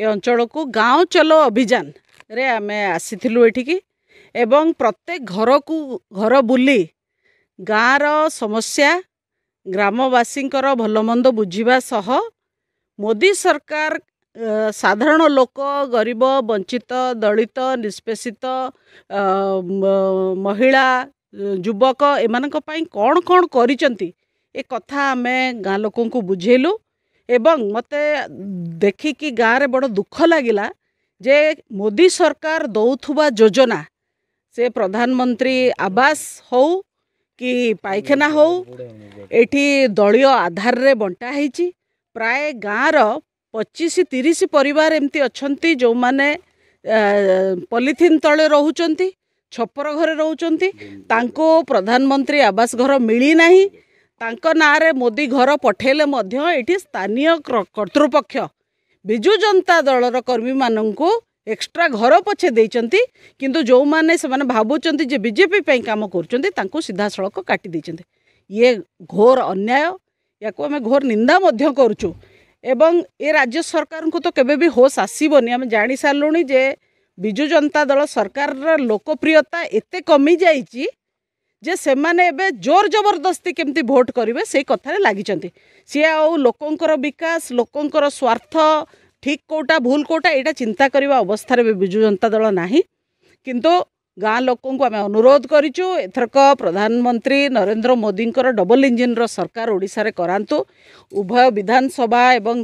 ଏ ଅଞ୍ଚଳକୁ ଗାଁ ଚଲୋ ଅଭିଯାନରେ ଆମେ ଆସିଥିଲୁ ଏଠିକି ଏବଂ ପ୍ରତ୍ୟେକ ଘରକୁ ଘର ବୁଲି ଗାଁର ସମସ୍ୟା ଗ୍ରାମବାସୀଙ୍କର ଭଲମନ୍ଦ ବୁଝିବା ସହ ମୋଦି ସରକାର ସାଧାରଣ ଲୋକ ଗରିବ ବଞ୍ଚିତ ଦଳିତ ନିଷ୍ପେଷିତ ମହିଳା ଯୁବକ ଏମାନଙ୍କ ପାଇଁ କ'ଣ କ'ଣ କରିଛନ୍ତି ଏ କଥା ଆମେ ଗାଁ ଲୋକଙ୍କୁ ବୁଝେଇଲୁ ଏବଂ ମୋତେ ଦେଖିକି ଗାଁରେ ବଡ଼ ଦୁଃଖ ଲାଗିଲା ଯେ ମୋଦି ସରକାର ଦେଉଥିବା ଯୋଜନା ସେ ପ୍ରଧାନମନ୍ତ୍ରୀ ଆବାସ ହେଉ କି ପାଇଖାନା ହେଉ ଏଠି ଦଳୀୟ ଆଧାରରେ ବଣ୍ଟା ହେଇଛି ପ୍ରାୟ ଗାଁର ପଚିଶ ତିରିଶ ପରିବାର ଏମିତି ଅଛନ୍ତି ଯେଉଁମାନେ ପଲିଥିନ୍ ତଳେ ରହୁଛନ୍ତି ଛପର ଘରେ ରହୁଛନ୍ତି ତାଙ୍କୁ ପ୍ରଧାନମନ୍ତ୍ରୀ ଆବାସ ଘର ମିଳିନାହିଁ नारे मोदी घर पठेले ये स्थानीय कर्तृपक्ष विजु जनता दल रमी मानू एक्सट्रा घर पछे कि जो माने से भावुं बीजेपी कम कर सीधा सड़क काटिदे ये घोर अन्याय या को घोर निंदा कर राज्य सरकार को तो केवी होश आसबन आम जा सारूँ जे विजु जनता दल सरकार लोकप्रियता एत कमी जा ଯେ ସେମାନେ ଏବେ ଜୋର ଜବରଦସ୍ତି କେମିତି ଭୋଟ କରିବେ ସେଇ କଥାରେ ଲାଗିଛନ୍ତି ସିଏ ଆଉ ଲୋକଙ୍କର ବିକାଶ ଲୋକଙ୍କର ସ୍ୱାର୍ଥ ଠିକ୍ କେଉଁଟା ଭୁଲ କେଉଁଟା ଏଇଟା ଚିନ୍ତା କରିବା ଅବସ୍ଥାରେ ବି ବିଜୁ ଜନତା ଦଳ ନାହିଁ କିନ୍ତୁ ଗାଁ ଲୋକଙ୍କୁ ଆମେ ଅନୁରୋଧ କରିଛୁ ଏଥରକ ପ୍ରଧାନମନ୍ତ୍ରୀ ନରେନ୍ଦ୍ର ମୋଦିଙ୍କର ଡବଲ ଇଞ୍ଜିନ୍ର ସରକାର ଓଡ଼ିଶାରେ କରାନ୍ତୁ ଉଭୟ ବିଧାନସଭା ଏବଂ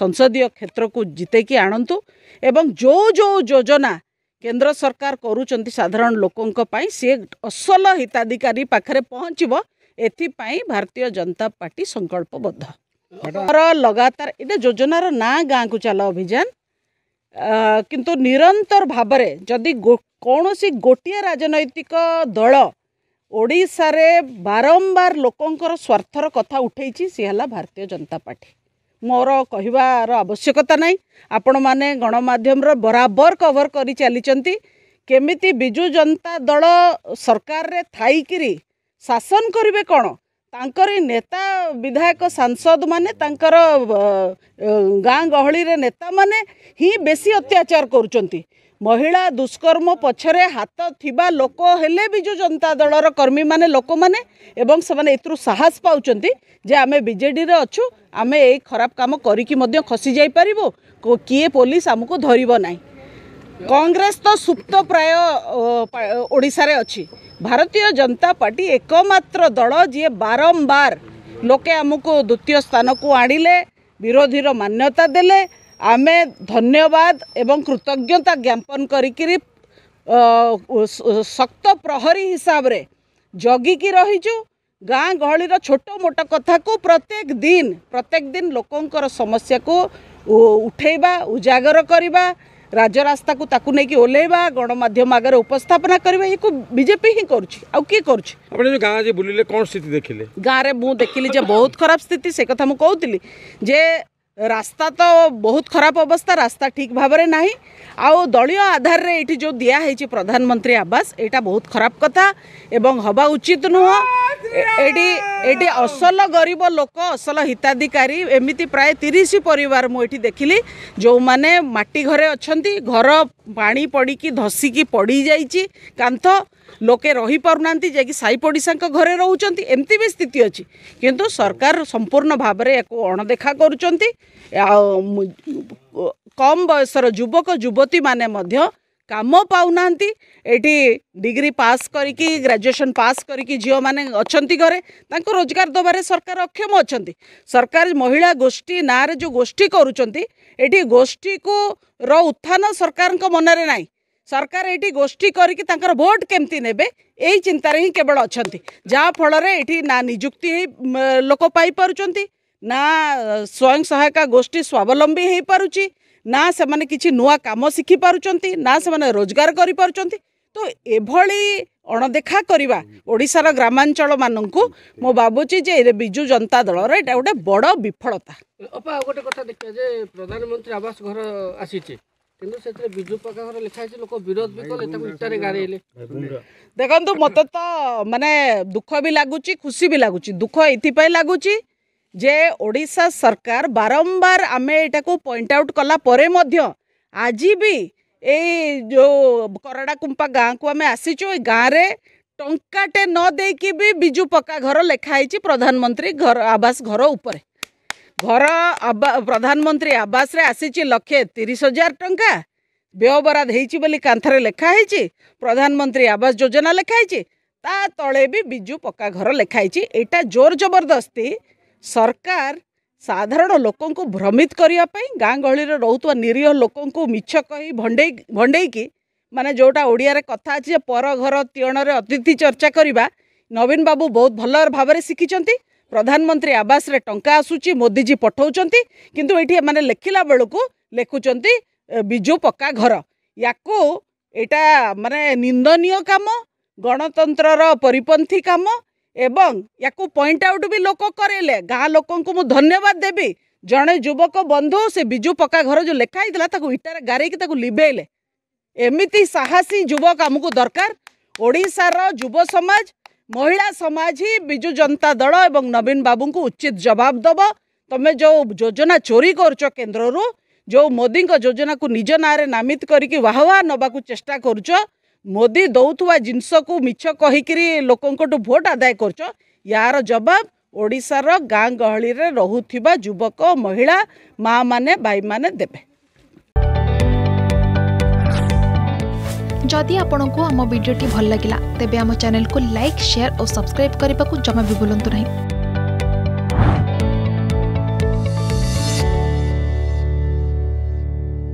ସଂସଦୀୟ କ୍ଷେତ୍ରକୁ ଜିତେଇକି ଆଣନ୍ତୁ ଏବଂ ଯେଉଁ ଯେଉଁ ଯୋଜନା କେନ୍ଦ୍ର ସରକାର କରୁଛନ୍ତି ସାଧାରଣ ଲୋକଙ୍କ ପାଇଁ ସିଏ ଅସଲ ହିତାଧିକାରୀ ପାଖରେ ପହଞ୍ଚିବ ଏଥିପାଇଁ ଭାରତୀୟ ଜନତା ପାର୍ଟି ସଂକଳ୍ପବଦ୍ଧ ଲଗାତାର ଏଇଟା ଯୋଜନାର ନାଁ ଗାଁକୁ ଚାଲ ଅଭିଯାନ କିନ୍ତୁ ନିରନ୍ତର ଭାବରେ ଯଦି କୌଣସି ଗୋଟିଏ ରାଜନୈତିକ ଦଳ ଓଡ଼ିଶାରେ ବାରମ୍ବାର ଲୋକଙ୍କର ସ୍ୱାର୍ଥର କଥା ଉଠେଇଛି ସିଏ ହେଲା ଭାରତୀୟ ଜନତା ପାର୍ଟି ମୋର କହିବାର ଆବଶ୍ୟକତା ନାହିଁ ଆପଣମାନେ ଗଣମାଧ୍ୟମର ବରାବର କଭର କରି ଚାଲିଛନ୍ତି କେମିତି ବିଜୁ ଜନତା ଦଳ ସରକାରରେ ଥାଇକିରି ଶାସନ କରିବେ କ'ଣ ତାଙ୍କର ନେତା ବିଧାୟକ ସାଂସଦମାନେ ତାଙ୍କର ଗାଁ ଗହଳିରେ ନେତାମାନେ ହିଁ ବେଶୀ ଅତ୍ୟାଚାର କରୁଛନ୍ତି ମହିଳା ଦୁଷ୍କର୍ମ ପଛରେ ହାତ ଥିବା ଲୋକ ହେଲେ ବିଜୁ ଜନତା ଦଳର କର୍ମୀମାନେ ଲୋକମାନେ ଏବଂ ସେମାନେ ଏଥିରୁ ସାହସ ପାଉଛନ୍ତି ଯେ ଆମେ ବିଜେଡ଼ିରେ ଅଛୁ ଆମେ ଏଇ ଖରାପ କାମ କରିକି ମଧ୍ୟ ଖସି ଯାଇପାରିବୁ କିଏ ପୋଲିସ ଆମକୁ ଧରିବ ନାହିଁ କଂଗ୍ରେସ ତ ସୁପ୍ତ ପ୍ରାୟ ଓଡ଼ିଶାରେ ଅଛି ଭାରତୀୟ ଜନତା ପାର୍ଟି ଏକମାତ୍ର ଦଳ ଯିଏ ବାରମ୍ବାର ଲୋକେ ଆମକୁ ଦ୍ୱିତୀୟ ସ୍ଥାନକୁ ଆଣିଲେ ବିରୋଧୀର ମାନ୍ୟତା ଦେଲେ आम धन्यवाद एवं कृतज्ञता ज्ञापन कर शक्त प्रहरी हिसाब से जगिक रही गाँ गहली छोट मोट कथा को प्रत्येक दिन प्रत्येक दिन लोकंर समस्या को उठेबा उजागर करवा राज्य रास्ता को ताकू नहीं कि ओल्लवा गणमाध्यम आगे उपस्थापना करवा ये बीजेपी ही करुच किए जो गाँव आज बुले कौन स्थित देखिले गाँव में मुझे देखिली जे बहुत खराब स्थिति से कथा मुझे जे ରାସ୍ତା ତ ବହୁତ ଖରାପ ଅବସ୍ଥା ରାସ୍ତା ଠିକ୍ ଭାବରେ ନାହିଁ ଆଉ ଦଳୀୟ ଆଧାରରେ ଏଠି ଯେଉଁ ଦିଆହେଇଛି ପ୍ରଧାନମନ୍ତ୍ରୀ ଆବାସ ଏଇଟା ବହୁତ ଖରାପ କଥା ଏବଂ ହେବା ଉଚିତ ନୁହଁ এটি এটি অসল গরিব লোক অসল হিতাধিকারী এমিতি প্রায় তিরিশ পরিবার মু এটি দেখিলি যে মাটি ঘরে অনেক ঘর পাণি পড়িকি ধসিকি পড়ি যাই কান্থ লোকে রহিপারুনা যে সাই পড়শা ঘরে রোচান এমতি বি স্থিতি অছি কিন্তু সরকার সম্পূর্ণ ভাবে একু অণদেখা করছেন কম বয়সর যুবক যুবতী মানে মধ্য କାମ ପାଉନାହାନ୍ତି ଏଠି ଡିଗ୍ରୀ ପାସ୍ କରିକି ଗ୍ରାଜୁଏସନ୍ ପାସ୍ କରିକି ଝିଅମାନେ ଅଛନ୍ତି ଘରେ ତାଙ୍କୁ ରୋଜଗାର ଦେବାରେ ସରକାର ଅକ୍ଷମ ଅଛନ୍ତି ସରକାର ମହିଳା ଗୋଷ୍ଠୀ ନାଁରେ ଯେଉଁ ଗୋଷ୍ଠୀ କରୁଛନ୍ତି ଏଠି ଗୋଷ୍ଠୀକୁ ର ଉତ୍ଥାନ ସରକାରଙ୍କ ମନରେ ନାହିଁ ସରକାର ଏଠି ଗୋଷ୍ଠୀ କରିକି ତାଙ୍କର ଭୋଟ୍ କେମିତି ନେବେ ଏଇ ଚିନ୍ତାରେ ହିଁ କେବଳ ଅଛନ୍ତି ଯାହାଫଳରେ ଏଠି ନା ନିଯୁକ୍ତି ହେଇ ଲୋକ ପାଇପାରୁଛନ୍ତି ନା ସ୍ୱୟଂ ସହାୟକ ଗୋଷ୍ଠୀ ସ୍ୱାବଲମ୍ବୀ ହୋଇପାରୁଛି ନା ସେମାନେ କିଛି ନୂଆ କାମ ଶିଖିପାରୁଛନ୍ତି ନା ସେମାନେ ରୋଜଗାର କରିପାରୁଛନ୍ତି ତ ଏଭଳି ଅଣଦେଖା କରିବା ଓଡ଼ିଶାର ଗ୍ରାମାଞ୍ଚଳମାନଙ୍କୁ ମୁଁ ଭାବୁଛି ଯେ ଏ ବିଜୁ ଜନତା ଦଳର ଏଇଟା ଗୋଟେ ବଡ଼ ବିଫଳତା ଅପା ଆଉ ଗୋଟେ କଥା ଦେଖିବା ଯେ ପ୍ରଧାନମନ୍ତ୍ରୀ ଆବାସ ଘର ଆସିଛି କିନ୍ତୁ ସେଥିରେ ବିଜୁ ପକ୍କା ଘର ଲେଖା ହେଇଛି ଲୋକ ବିରୋଧ ବି କଲେ ତାକୁ ଇଟାରେ ଗାରେଇଲେ ଦେଖନ୍ତୁ ମୋତେ ତ ମାନେ ଦୁଃଖ ବି ଲାଗୁଛି ଖୁସି ବି ଲାଗୁଛି ଦୁଃଖ ଏଥିପାଇଁ ଲାଗୁଛି जे ओडा सरकार बारंबार आम यहाँ पॉइंट आउट कला आज भी ये करड़ाकुंपा गाँ को आम आसीचु गाँवें टाटे न देक भी विजु पक्का घर लिखाई प्रधानमंत्री घर आवास घर उपर घर प्रधानमंत्री आवास आसी लक्षे तीस हजार टाँह व्यय बराद हो कांथर प्रधानमंत्री आवास योजना लिखाही ता तले भी विजु पक्का घर लिखाई यहाँ जोर जबरदस्ती ସରକାର ସାଧାରଣ ଲୋକଙ୍କୁ ଭ୍ରମିତ କରିବା ପାଇଁ ଗାଁ ଗହଳିରେ ରହୁଥିବା ନିରୀହ ଲୋକଙ୍କୁ ମିଛ କହି ଭଣ୍ଡେଇ ଭଣ୍ଡେଇକି ମାନେ ଯେଉଁଟା ଓଡ଼ିଆରେ କଥା ଅଛି ଯେ ପର ଘର ତିଅଣରେ ଅତିଥି ଚର୍ଚ୍ଚା କରିବା ନବୀନ ବାବୁ ବହୁତ ଭଲ ଭାବରେ ଶିଖିଛନ୍ତି ପ୍ରଧାନମନ୍ତ୍ରୀ ଆବାସରେ ଟଙ୍କା ଆସୁଛି ମୋଦିଜୀ ପଠାଉଛନ୍ତି କିନ୍ତୁ ଏଠି ଏମାନେ ଲେଖିଲା ବେଳକୁ ଲେଖୁଛନ୍ତି ବିଜୁ ପକ୍କା ଘର ୟାକୁ ଏଇଟା ମାନେ ନିନ୍ଦନୀୟ କାମ ଗଣତନ୍ତ୍ରର ପରିପନ୍ଥୀ କାମ এবং ইয়াকু পয়েন্ট আউট বি লোক করেলে গা লোকونکو ধন্যবাদ দেবি জણે যুবক বন্ধু সে বিজু পকা ঘর যে লেখাই তলা তা গারে গারে কি তক লিবেলে এমিতি সাহাসী যুবক আমক দরকার ওড়িশার যুব সমাজ মহিলা সমাজী বিজু জনতা দল এবং নবীন বাবু কো উচিত জবাব দব তমে যে যোজনা চুরি করছো কেন্দ্রর যে मोदी কো যোজনা কো নিজ নামারে নামিত করি কি বাহবা নবা কো চেষ্টা করছো ମୋଦି ଦେଉଥିବା ଜିନିଷକୁ ମିଛ କହିକିରି ଲୋକଙ୍କଠୁ ଭୋଟ୍ ଆଦାୟ କରୁଛ ୟାର ଜବାବ ଓଡ଼ିଶାର ଗାଁ ଗହଳିରେ ରହୁଥିବା ଯୁବକ ମହିଳା ମାଆମାନେ ଭାଇମାନେ ଦେବେ ଯଦି ଆପଣଙ୍କୁ ଆମ ଭିଡ଼ିଓଟି ଭଲ ଲାଗିଲା ତେବେ ଆମ ଚ୍ୟାନେଲକୁ ଲାଇକ୍ ସେୟାର ଓ ସବସ୍କ୍ରାଇବ୍ କରିବାକୁ ଜମା ବି ଭୁଲନ୍ତୁ ନାହିଁ